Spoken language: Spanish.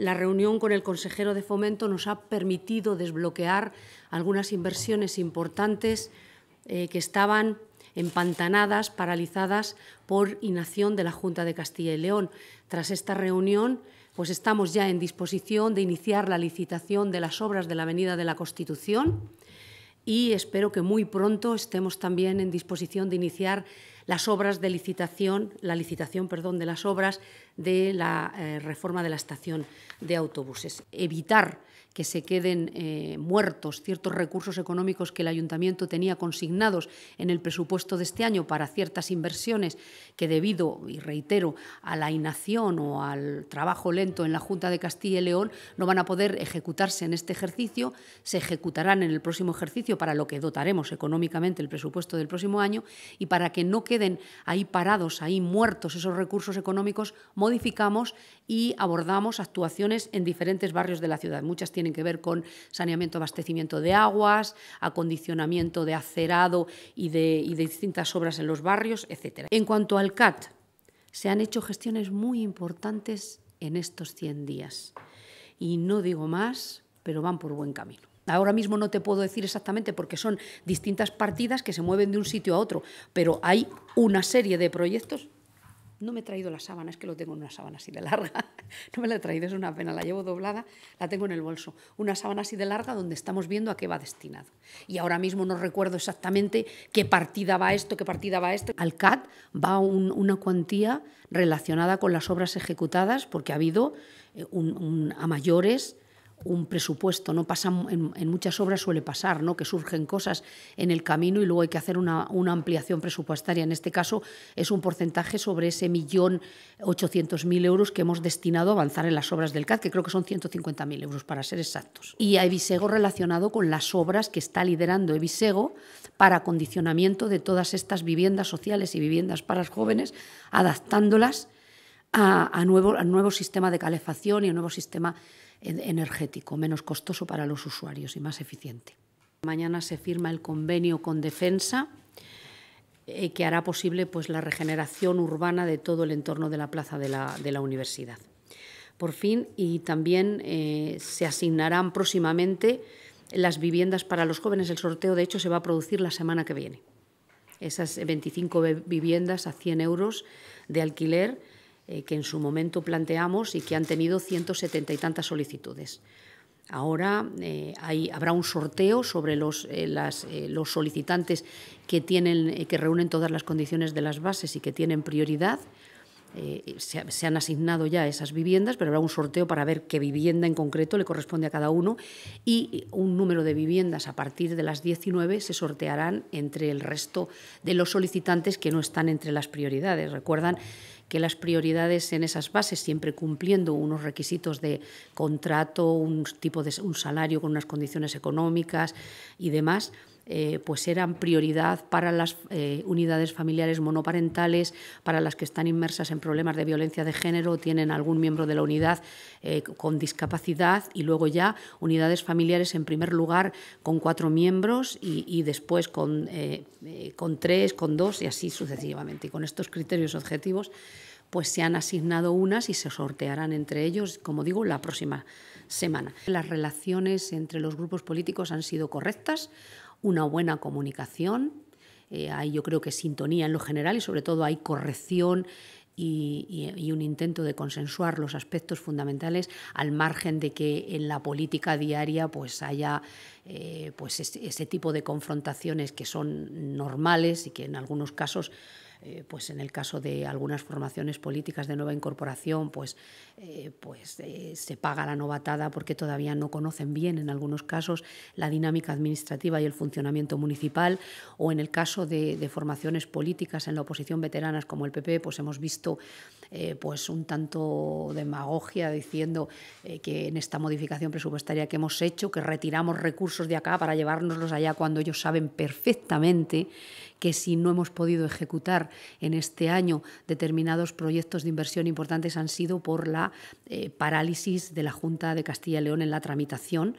La reunión con el consejero de fomento nos ha permitido desbloquear algunas inversiones importantes eh, que estaban empantanadas, paralizadas por inacción de la Junta de Castilla y León. Tras esta reunión, pues estamos ya en disposición de iniciar la licitación de las obras de la Avenida de la Constitución y espero que muy pronto estemos también en disposición de iniciar las obras de licitación, la licitación, perdón, de las obras de la eh, reforma de la estación de autobuses. Evitar que se queden eh, muertos ciertos recursos económicos que el ayuntamiento tenía consignados en el presupuesto de este año para ciertas inversiones que debido, y reitero, a la inacción o al trabajo lento en la Junta de Castilla y León no van a poder ejecutarse en este ejercicio, se ejecutarán en el próximo ejercicio para lo que dotaremos económicamente el presupuesto del próximo año y para que no queden ahí parados, ahí muertos esos recursos económicos, modificamos y abordamos actuaciones en diferentes barrios de la ciudad. Muchas tienen que ver con saneamiento, abastecimiento de aguas, acondicionamiento de acerado y de, y de distintas obras en los barrios, etc. En cuanto al CAT, se han hecho gestiones muy importantes en estos 100 días. Y no digo más pero van por buen camino. Ahora mismo no te puedo decir exactamente porque son distintas partidas que se mueven de un sitio a otro, pero hay una serie de proyectos. No me he traído la sábana, es que lo tengo en una sábana así de larga. No me la he traído, es una pena, la llevo doblada, la tengo en el bolso. Una sábana así de larga donde estamos viendo a qué va destinado. Y ahora mismo no recuerdo exactamente qué partida va esto, qué partida va esto. Al CAT va una cuantía relacionada con las obras ejecutadas porque ha habido eh, a mayores un presupuesto, no pasa en, muchas obras suele pasar, ¿no? que surgen cosas en el camino y luego hay que hacer una, ampliación presupuestaria. En este caso es un porcentaje sobre ese millón ochocientos mil euros que hemos destinado a avanzar en las obras del CAD, que creo que son 150.000 euros para ser exactos. Y a Evisego relacionado con las obras que está liderando Evisego para acondicionamiento de todas estas viviendas sociales y viviendas para los jóvenes, adaptándolas a, nuevo, a nuevo sistema de calefacción y a nuevo sistema energético, menos costoso para los usuarios y más eficiente. Mañana se firma el convenio con Defensa eh, que hará posible pues, la regeneración urbana de todo el entorno de la plaza de la, universidad. Por fin, y también eh, se asignarán próximamente las viviendas para los jóvenes. El sorteo, de hecho, se va a producir la semana que viene. Esas 25 viviendas a 100 euros de alquiler eh, que en su momento planteamos y que han tenido setenta y tantas solicitudes. Ahora eh, habrá un sorteo sobre los, eh, solicitantes que reúnen todas las condiciones de las bases y que tienen prioridad. Eh, se, han asignado ya esas viviendas, pero habrá un sorteo para ver qué vivienda en concreto le corresponde a cada uno y un número de viviendas a partir de las 19 se sortearán entre el resto de los solicitantes que no están entre las prioridades. Recuerdan que las prioridades en esas bases, siempre cumpliendo unos requisitos de contrato, un tipo de un salario con unas condiciones económicas y demás, eh, pues eran prioridad para las eh, unidades familiares monoparentales, para las que están inmersas en problemas de violencia de género, tienen algún miembro de la unidad eh, con discapacidad y luego ya unidades familiares en primer lugar con cuatro miembros y, después con, con tres, con dos y así sucesivamente. Y con estos criterios objetivos pues se han asignado unas y se sortearán entre ellos, como digo, la próxima semana. Las relaciones entre los grupos políticos han sido correctas, una buena comunicación, eh, hay yo creo que sintonía en lo general y sobre todo hay corrección y, un intento de consensuar los aspectos fundamentales al margen de que en la política diaria pues haya eh, pues ese tipo de confrontaciones que son normales y que en algunos casos eh, pues en el caso de algunas formaciones políticas de nueva incorporación, pues, eh, pues eh, se paga la novatada porque todavía no conocen bien, en algunos casos, la dinámica administrativa y el funcionamiento municipal, o en el caso de, de formaciones políticas en la oposición veteranas como el PP, pues hemos visto eh, pues un tanto demagogia diciendo eh, que en esta modificación presupuestaria que hemos hecho, que retiramos recursos de acá para llevárnoslos allá cuando ellos saben perfectamente que si no hemos podido ejecutar en este año determinados proyectos de inversión importantes han sido por la eh, parálisis de la Junta de Castilla y León en la tramitación.